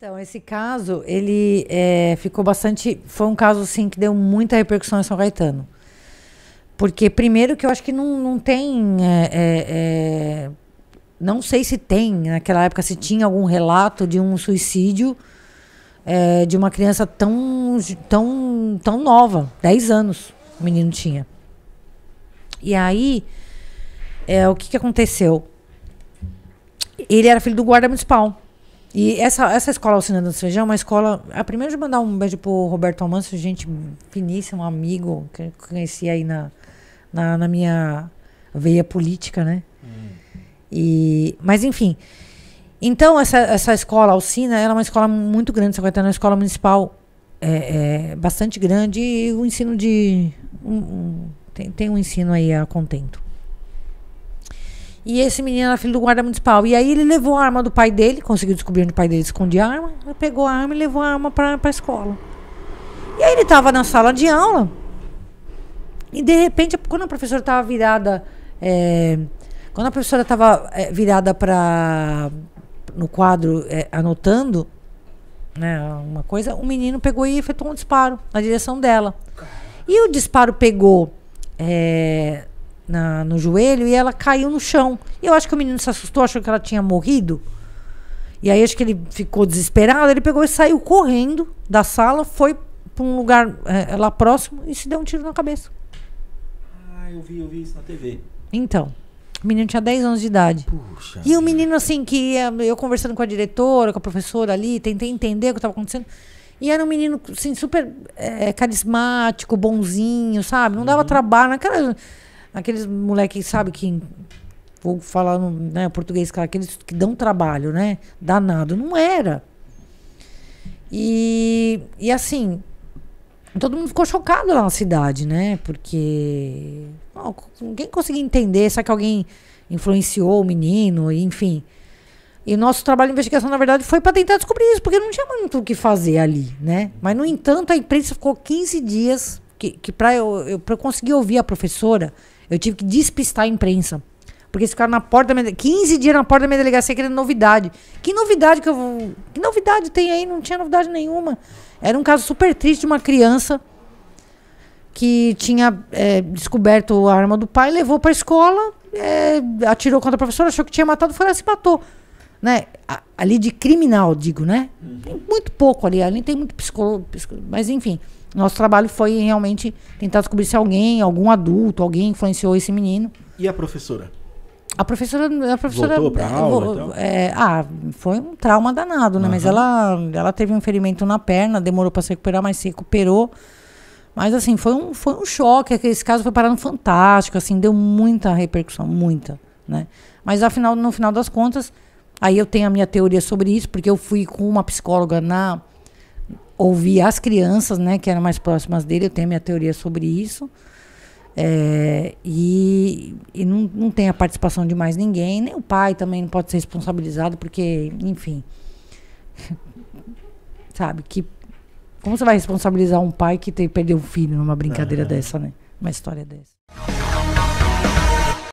Então, esse caso, ele é, ficou bastante. Foi um caso, sim, que deu muita repercussão em São Caetano. Porque, primeiro, que eu acho que não, não tem. É, é, é não sei se tem, naquela época, se tinha algum relato de um suicídio é, de uma criança tão, tão, tão nova, 10 anos o menino tinha. E aí, é, o que, que aconteceu? Ele era filho do guarda municipal. E essa, essa escola Alcina do Feijão é uma escola. A primeira de mandar um beijo pro Roberto Almanço, gente finíssima, um amigo que eu conheci aí na, na, na minha veia política, né? Hum. E, mas enfim. Então, essa, essa escola Alcina ela é uma escola muito grande, você vai é uma escola municipal é, é bastante grande e o ensino de. Um, um, tem, tem um ensino aí a contento. E esse menino era filho do guarda municipal. E aí ele levou a arma do pai dele, conseguiu descobrir onde o pai dele escondia a arma, pegou a arma e levou a arma para a escola. E aí ele estava na sala de aula. E de repente, quando a professora estava virada. É, quando a professora estava é, virada para. no quadro, é, anotando né, uma coisa, o menino pegou e efetuou um disparo na direção dela. E o disparo pegou é, na, no joelho e ela caiu no chão. E eu acho que o menino se assustou, achou que ela tinha morrido. E aí acho que ele ficou desesperado, ele pegou e saiu correndo da sala, foi para um lugar é, lá próximo e se deu um tiro na cabeça. Ah, eu vi, eu vi isso na TV. Então. O menino tinha 10 anos de idade. Puxa. E o menino, assim, que ia, eu conversando com a diretora, com a professora ali, tentei entender o que estava acontecendo. E era um menino, assim, super é, carismático, bonzinho, sabe? Não dava uhum. trabalho. Naquela, aqueles moleques, sabe, que vou falar no né, português, cara, aqueles que dão trabalho, né? Danado. Não era. E, e assim, todo mundo ficou chocado lá na cidade, né? Porque ninguém conseguia entender, só que alguém influenciou o menino, enfim. E nosso trabalho de investigação, na verdade, foi para tentar descobrir isso, porque não tinha muito o que fazer ali, né? Mas, no entanto, a imprensa ficou 15 dias, que, que para eu, eu, eu conseguir ouvir a professora, eu tive que despistar a imprensa. Porque eles ficaram na porta da minha 15 dias na porta da minha delegacia querendo novidade. Que novidade que eu vou. Que novidade tem aí? Não tinha novidade nenhuma. Era um caso super triste de uma criança que tinha é, descoberto a arma do pai, levou para a escola, é, atirou contra a professora, achou que tinha matado, foi lá e se matou. Né? Ali de criminal, digo, né? Tem muito pouco ali, ali tem muito psicólogo, mas enfim, nosso trabalho foi realmente tentar descobrir se alguém, algum adulto, alguém influenciou esse menino. E a professora? A professora, a professora voltou para eh, aula, é, então? Eh, ah, foi um trauma danado, né? Uhum. Mas ela, ela teve um ferimento na perna, demorou para se recuperar, mas se recuperou. Mas assim, foi um, foi um choque. Esse caso foi parar no Fantástico, assim, deu muita repercussão, muita, né? Mas afinal, no final das contas, Aí eu tenho a minha teoria sobre isso, porque eu fui com uma psicóloga na ouvir as crianças, né, que eram mais próximas dele, eu tenho a minha teoria sobre isso. É, e, e não, não tem a participação de mais ninguém, nem o pai também não pode ser responsabilizado, porque, enfim. Sabe, que. Como você vai responsabilizar um pai que te, perdeu um filho numa brincadeira é. dessa, né? Uma história dessa.